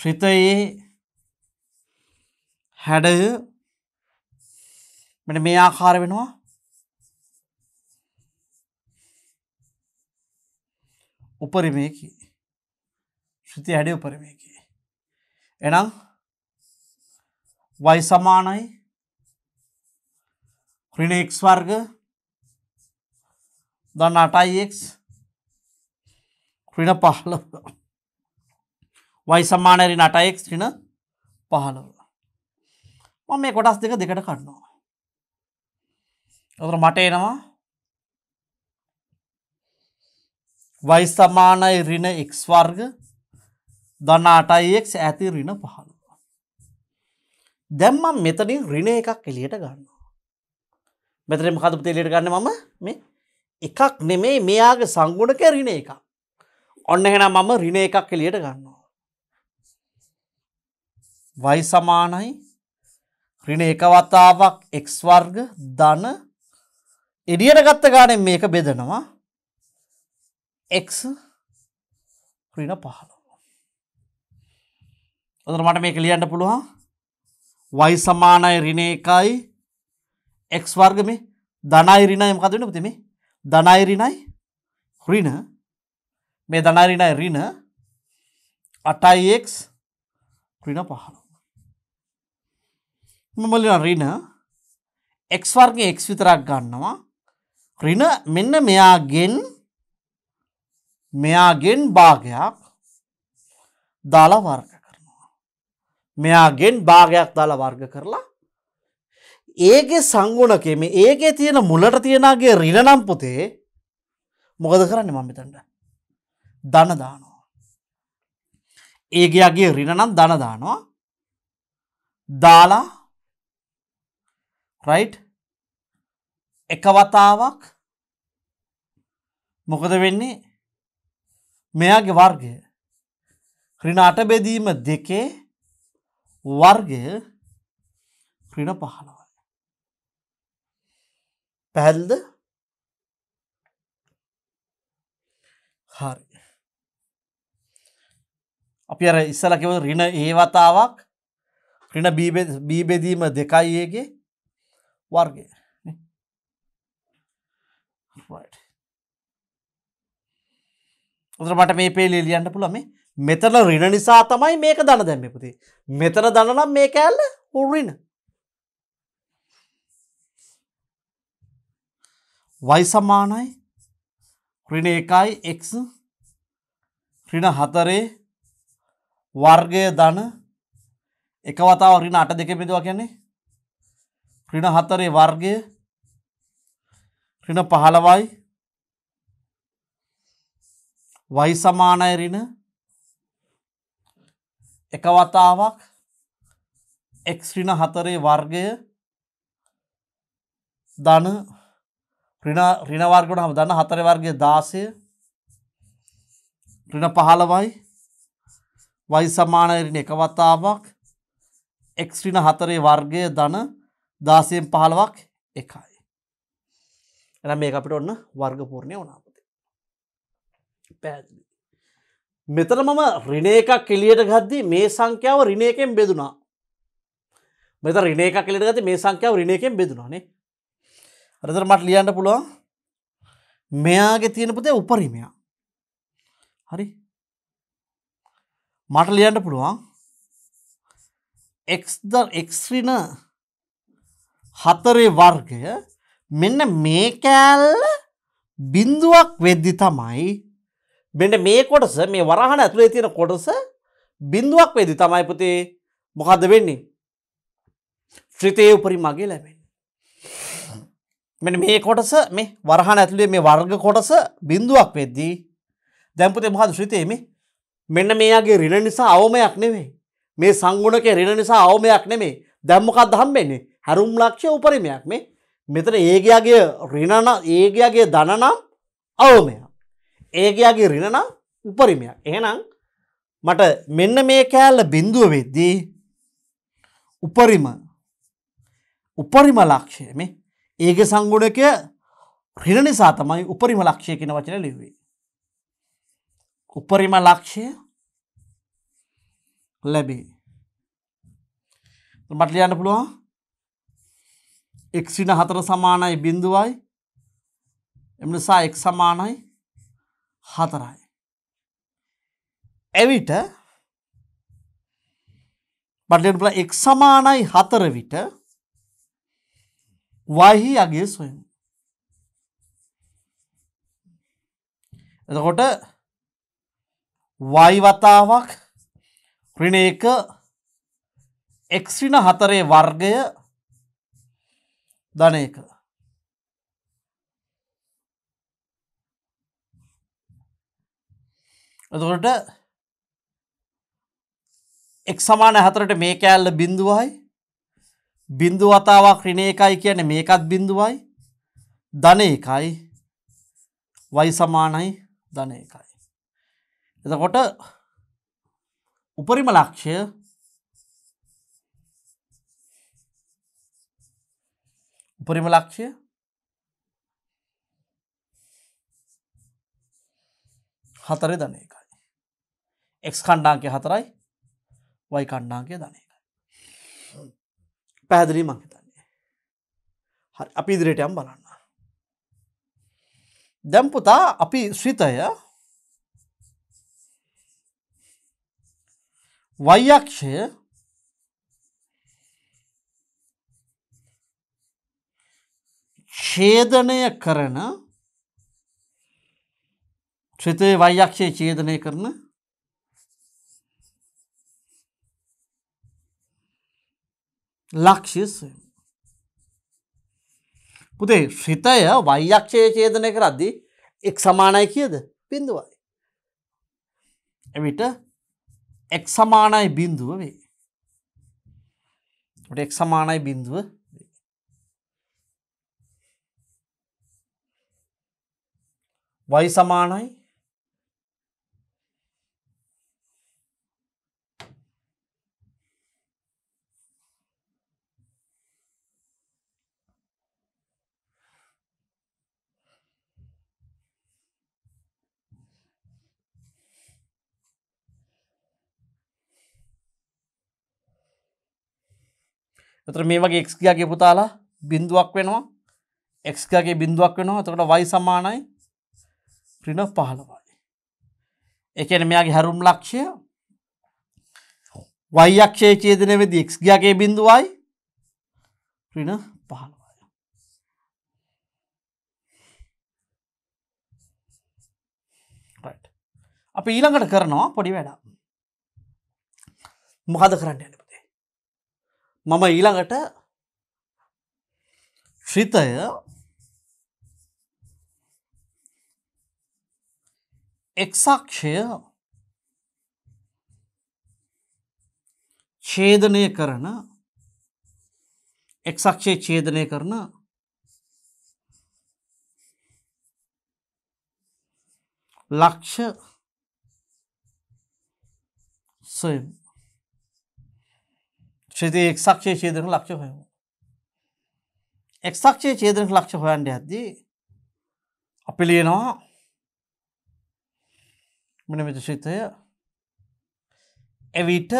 ශ්‍රිතයේ හැඩය මෙට මේ ආකාර වෙනවා උපරිමයකි ශ්‍රති හැඩ උපරිමයකි. එනම් වයි සමානයි ක්‍රණෙක් වර්ග දන්න අටයික් ක්‍රණ පහල වයි සමානරි නටයෙක් ක්‍රණ පහලව මම මේ කොටස් දෙක දෙකට කන්නවා. ඔතර මට එනවා වයි සමානයි රින එක් වර්ග දනාටයික් ඇති රින පහළ. දැම්ම මෙතනින් රින එකක් එලියට ගන්න. මෙතරම කතුප තෙලියට ගන්න මම මේ එකක් නෙමේ මෙයාගේ සංගුණක රින එකක්. ඔන්න හෙන මම රින එකක් එලියට ගන්නවා. වයි සමානයි රින එකවතාවක් එක්වර්ග දන එඩියට ගත්ත ගානෙන් මේක බෙදනවා එක් ක්‍රීන පහළ ඔතර මට මේක ලියන්ට පුළුවන් වයි සමානයි රිණ එකයි එක් වර්ගම දනයි රිණයම කදන තිම දනයි රිණයි රිණ මේ දනරිණයි රිණ අටයික් ක්‍රිණ පහළ මමලින රිණ එක්වර්ගේ එක් විතරක් ගන්නවා රිණ මෙන්න මෙයාගෙන් මෙයාගෙන් භාගයක් දාල වර්ග කරනවා. මෙයාගෙන් භාගයක් දාල වර්ග කරලා ඒගේ සංගුණකෙම ඒගේ තියෙන මුලට තියෙනගේ රිණනම් පොතේ මොකද කරන්න මමිතන්ට දනදානවා. ඒගේගේ රිණනම් දනදානවා දාලා රයිට් එකවතාවක් මොකද වෙන්නේ මෙයාගේ වර්ගය ක්‍රින අටබෙදීම දෙකේ වර්ගය ක්‍රින පහළවයි. පැහැල්ද හරි අපි අර ඉස්සල කිව රින ඒ වතාවක් රින බීබෙදීම දෙකයිඒගේ වර්ගය right. උදර මට මේ පේලේ ලියන්න පුළම මෙතන රිණ නිසා තමයි මේක දන දැම්මපුති. මෙතන දනනම් මේ කෑල්ල උරින. වයිසමානයි රිණ එකයි එක් රිණ හතරේ වර්ගය දන එකවතාව රිණ අට දෙක බෙදවා කියන්නේ රිණ හතරේ වර්ගය රිණ පහළවයි වයිසමාන ඍණ එක වතාවක් එක් ඍණ හතරේ වර්ගය ධන ඍණ ඍණ වර්ග වලම ධන හතරේ වර්ගය 16 ඍණ 15යි වයිසමාන ඍණ එක වතාවක් එක් ඍණ හතරේ වර්ගය ධන 16න් 15ක් එකයි එහෙනම් මේක අපිට ඔන්න වර්ගපූර්ණය වුණා පැදිලි. මෙතන මම රින එකක් එලියට ගද්දි මේ සංඛ්‍යාව රින එකෙන් බෙදුනා. මෙත රින එක කෙලිට ගති මේ සංඛ්‍යාව රින එකෙන් බෙදුනානේ. රදර මට ලියන්න පුළුවන් මෙයාගේ තියෙන පුතේ උපරිමයා. හරි මට ලියන්න පුළුවන් එක්ද එක්රින හතරේ වර්ගය මෙන්න මේ කෑල්ල බින්දුවක් වෙද්දි තමයි මෙට මේ කොටස මේ වරහන ඇතුළේ තියෙන කොටස බිඳුවක් වේදි තමයි පුතේ මොකද වෙන්නේ ශ්‍රිතය උපරි මගේ ලැබෙන මෙ මේ කොටස මේ වරහන ඇතුළේ මේ වර්ග කොටස බිඳුවක් වෙද්දී දැම්පතේ මහද ශ්‍රිතය මේ මෙන්න මේයාගේ රිණ නිසා අවමයක් නෙවේ මේ සංගුණක රිණ නිසා අවමයක් නෙමේ දැම්මකක් දහම්බෙන්නේ හැරුම් ලක්ෂය උපරිමයක් මේ මෙතන ඒගයාගේ රිණන ඒගයාගේ දනනම් අවමයක් ඒකයාගේ රිණනම් උපරිමයක් එහෙනම් මට මෙන්න මේ කෑල්ල බින්දුව වෙද්දී උපරිම උපරිම ලක්ෂය මේ ඒග සංගුණකය රිණ නිසා තමයි උපරිම ලක්ෂය කෙන වචන ලිවේ. උපරිම ලක්ෂය ලැබේ. මට ලියන්න පුළුවන් එක්සින හතර සමානයි බිඳුවයි එම නිසා එක් සමානයි හතරයි. ඇවිට බටලබල එක් සමානයි හතර විට වහි අගේ සොයම්. එතකොට වයිවතාවක් ක්‍රණයක එක්ෂින හතරේ වර්ගය ධනය කළ. එතකොට එක් සමාන හතරට මේ කෑල්ල බිඳුවයි බිඳු වතාවක් රිණ එකයි කියන මේකත් බිඳුවයි ධන එකයි වයි සමානයි ධන එකයි. එතකොට උපරිම ලක්ෂය උපරිම ලක්ෂය හතර ධන එකයි. එක් කණ්ඩාන්කය හතරයි වයි කණ්ඩාන්කය ධනයකයි. පැහැදිලී මං හිතන්නේ. හරි අපි ඉදිරියටයම් බලන්න. දැම්පුතා අපි ස්විතය වයක්ෂය ඡේදනය කරන ශ්‍රිතය වයක්ෂය චේදනය කරන ලක්ෂ්‍ය පුතේ ශ්‍රිතය වෛයක්ෂය චේදනය කරද්දී එක් සමානයි කියද බිඳුවයි. එවිට එක් සමානයි බින්දුව වේ. එක් සමානයි බින්දුව වයි සමානයි එතර මේ වගේ එක්ස්කයාගේ පුතාලා බින්දුවක් වෙනවා එක්ස්කයාගේ බින්දුවක් වෙනවා තකට වයි සමානයි ප්‍රින පහළවයි එකන මෙයාගේ හැරුම් ලක්ෂය වයක්ෂය චේදනවෙද එක්ස්ගයාගේ බිඳුවයි ප්‍රින පහළ අපි ඊළඟට කරනවා පොඩි වැඩ මොකද කරන්න මම ඊළඟට ශ්‍රිතය එක්සාක්ෂය ඡේදනය කරන එක්සක්ෂය ඡේදනය කරන ලක්ෂ සොයම් ශ්‍රතිය එක්සක්ෂය චේදරක ලක්ෂ හොයම. එක්සක්ෂය චේදරක ලක්ෂ හොයන්ට ඇද්දී අපි ලියනවා මිනමිත ශිතය එවිට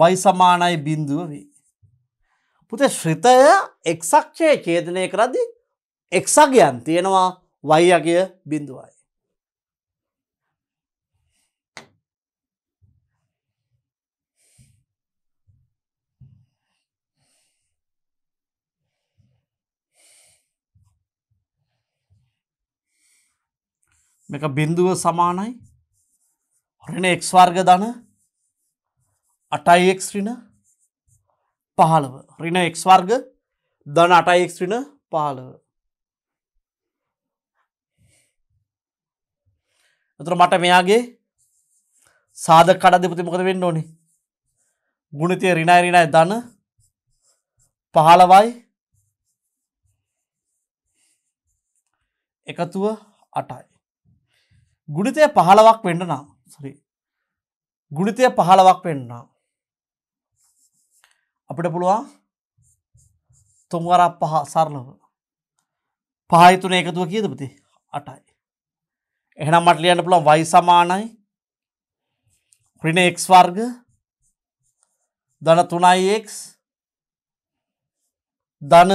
වයි සමානයි බින්දුව වී. පුතේ ශ්‍රිතය එක්සක්ෂය චේදනය කරදි එක්සගයන් තියෙනවා වයියගය බිඳුවයි. මේක බිින්දුව සමානයි රින එක් වර්ග දන අටයික් රින පහළව රින එක් වර්ග දන අටයික් රින පහළව තුර මට මෙයාගේ සාධ කඩ දෙපති මොකද වෙන්න ඕනි ගුණතිය රිනයි රිනයි දන පහළවයි එකතුව අටයි ගුණිතය පහළවක් වෙන්ඩනා සරි ගුණිතය පහළවක් වෙන්නා අපිට පුළුවන් තුන්වරක් පහ සරලව පහහිතුන එකතුව කියදපති අටයි එහනම් මට ලියන්න පුළන් වයි සමානයි ක්‍රිණෙක් වර්ග දන තුනයික් දන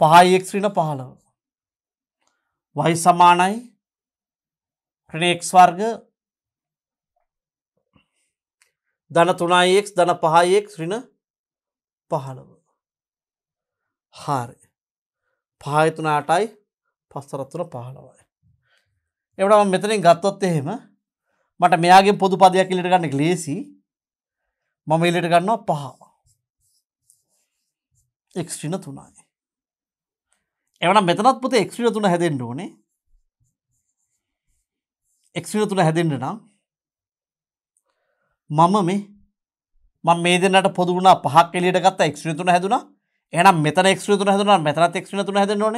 පහයික් ්‍රීන පහළව වයි සමානයි ප්‍රනේක්ස් වර්ග දන තුනයිෙක් දන පහයෙක් රින පහළව හාරය පායතුනාටයි පස්සරත්තුන පහළවයි. එවටම මෙතනින් ගත්තොත් එහෙම මට මෙයාගේ පොදු පදයක් ඉලිට ගන්න ලේසි මම ඉලිට ගන්නවා පහව එක්්‍රින තුනයි එවන මෙතනත් පුත එක්්‍රින තුන හැදෙන්ට ඕනේ එක්සිල තුළ හැදෙන්ට නම් මම මේ මම මේ දෙනට පොදුුණ පහක් එලියට ගත්ත එක්ෂණ තුන හැදුන එනම් මෙතන එක්ෂණ තුන හැදුන මෙතනත් එක්ෂණ තුන හැද නොන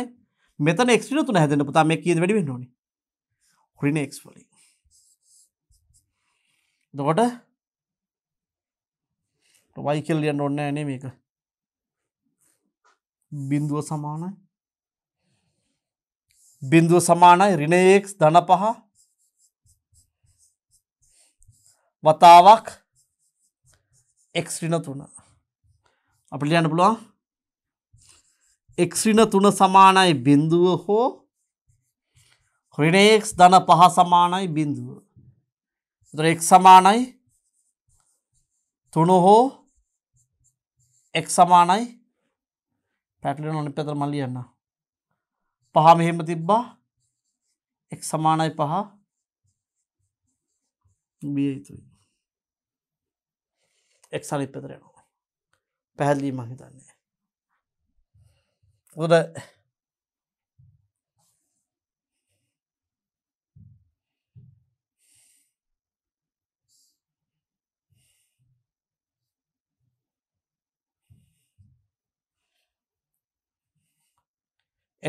මෙතන එක්ෂණ තුන හැදෙන පුතා මේ කියද වැඩි නොන හරින එක්ස්ලි දකොට වයිකෙල්ලියන්න ඔන්න ඇනේ මේක බිින්දුව සමානයි බිින්දුව සමානයි රිනේක්ස් දන පහ වතාවක් එක්්‍රින තුන අපි ලියන්න පුළුවන් එක්්‍රින තුන සමානයි බිඳුව හෝ හරිනේක්ස් දන පහ සමානයි බිඳුව එක් සමානයි තුන හෝ එක් සමානයි පැටලෙන ඕනි පැතර මල්ලියන්න පහ මෙහෙම තිබ්බා එක් සමානයි පහ බිය යුතුයි එක්සනිත් පෙතරයනවා පැහැල්ලී මහිතන්නේ ගොඩ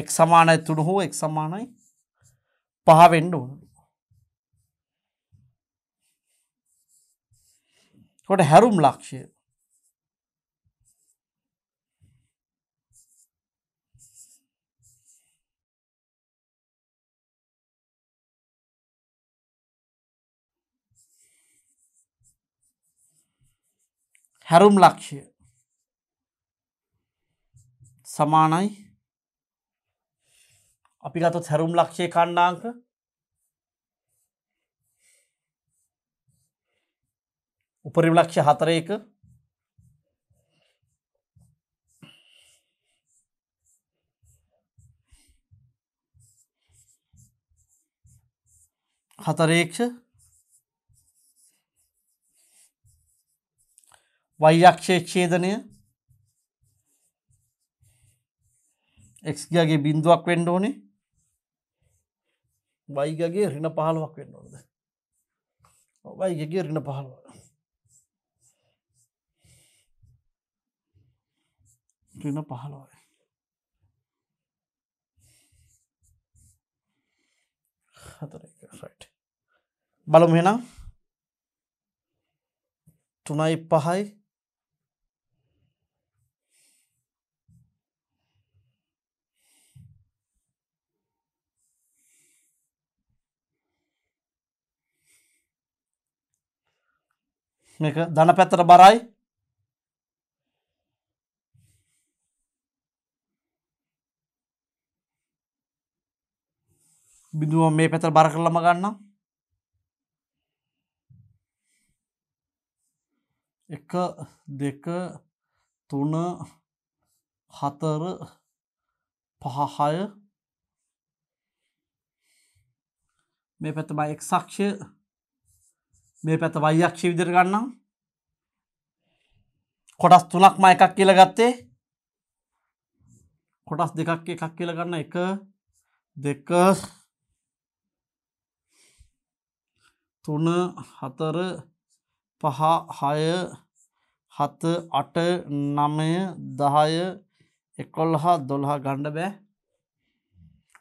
එක් සමානයි තුළු හෝ එක් සමානයි පහ වෙන්ඩ ඕන කොට හැරුම් ලක්ෂය හැරුම් ලක්ෂය සමානයි අපි ගතත් හැරුම් ලක්ෂය කණ්ඩාංක උපරිවිලක්ෂ හතර එක හතරේක්ෂ වෛයක්ෂය ඡේදනය එක්ගේ බින්දුවක් වෙන්ඩ ඕනේ වයිගගේ රින පහළුවක් වෙන්න ඕනද වයිගගේ රින පහළුව ඍණ 15. හතර එක රයිට්. බලමු එහෙනම් 3යි 5යි මේක ධන පැත්තට බරයි බිඳුව මේ පැතර බර කරලම ගන්න එක දෙක තුන හතර පහහය මේ පැතමයි එක් සක්ෂය මේ පැත වයියක්ෂි විදිර ගන්නම් කොටස් තුනක් ම එකක් කියල ගත්තේ කොටස් දෙකක් එකක් කියල ගන්න එක දෙක තුන හතර පහ හය හත අට නමය දහය එකොල් හා දොල්හා ගණ්ඩ බෑ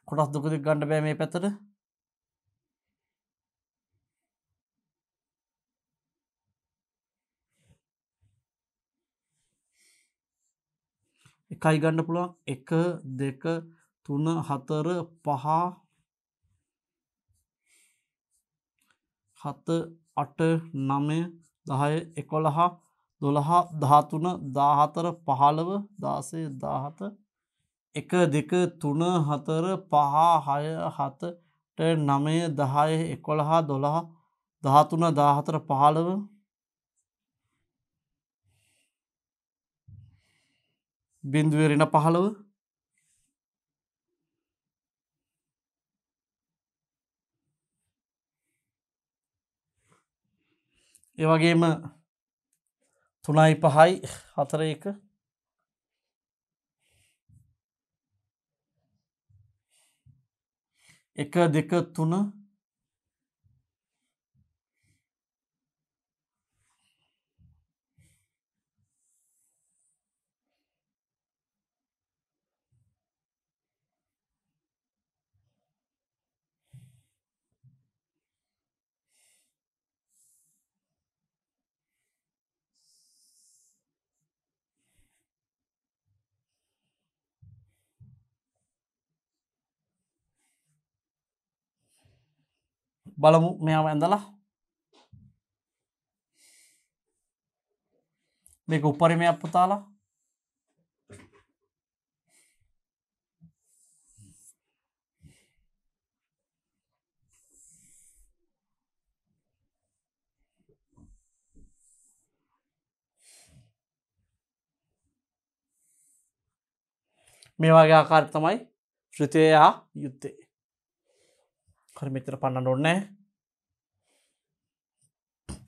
කොටස් දුකදක් ගණ්ඩ බෑ මේ පැතර එකයි ගණ්ඩ පුළුවන් එක දෙක තුන හතර පහා හත අට නමය දහය එකොළහා දොළහා ධාතුන දාහතර පහළව දාසේ දාහත එක දෙක තුන හතර පහා හය හතට නමය දහය එකොළහා දොළහා දහතුන දාහතර පහළව බින්දුවරෙන පහළව ඒවගේම තුනයි පහයි හතර එක එක දෙක තුන බලමු මෙයාව ඇඳලා මේක උපරිමයක් පුතාලා මේ වගේ ආකාර තමයි ශ්‍රතයා යුත්තේ කරමිතර පන්න ඕන්නෑ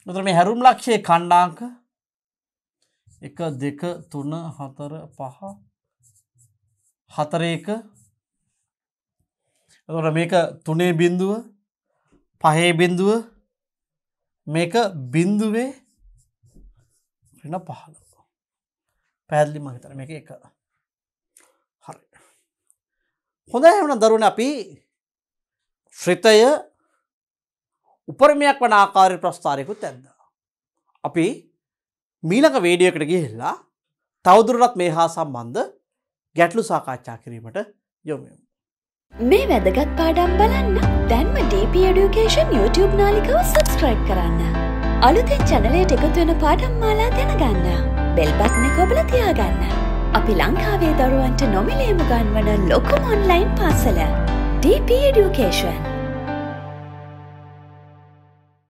නොතර මේ හැරුම් ලක්ෂයේ කණ්ඩාංක එක දෙක තුන හතර පහ හතරේක තොට මේක තුනේ බිින්දුව පහේ බිින්දුව මේක බිින්දුවේ රෙන පහල පැදලි මහිතර මේක එක හරි හොඳ හැවන දරුණ අපි ශ්‍රිතය උපරමයක් වන ආකාරය ප්‍රස්ථාරයකුත් ඇද. අපි මීලක වේඩියකට ගිහිල්ලා තවදුරටත් මේ හා සම්බන්ධ ගැටලු සාකාච්ඡා කිරීමට යොමයමු. මේ වැදගත් පාඩම් බලන්න දැන්ම DP Education YouTube නාලිකව සබස්ක්‍රයිබ් කරන්න. අලුතෙන් චනලයට එකතුවෙන පාඩම් මාලා දැනගන්න. බෙල්බත්න කොබල තියාගන්න. අපි ලංකාවේ දරුවන්ට නොමිලේමු ගන්වන ලොකුම ඔන්ලයින් පාසල. DP Education.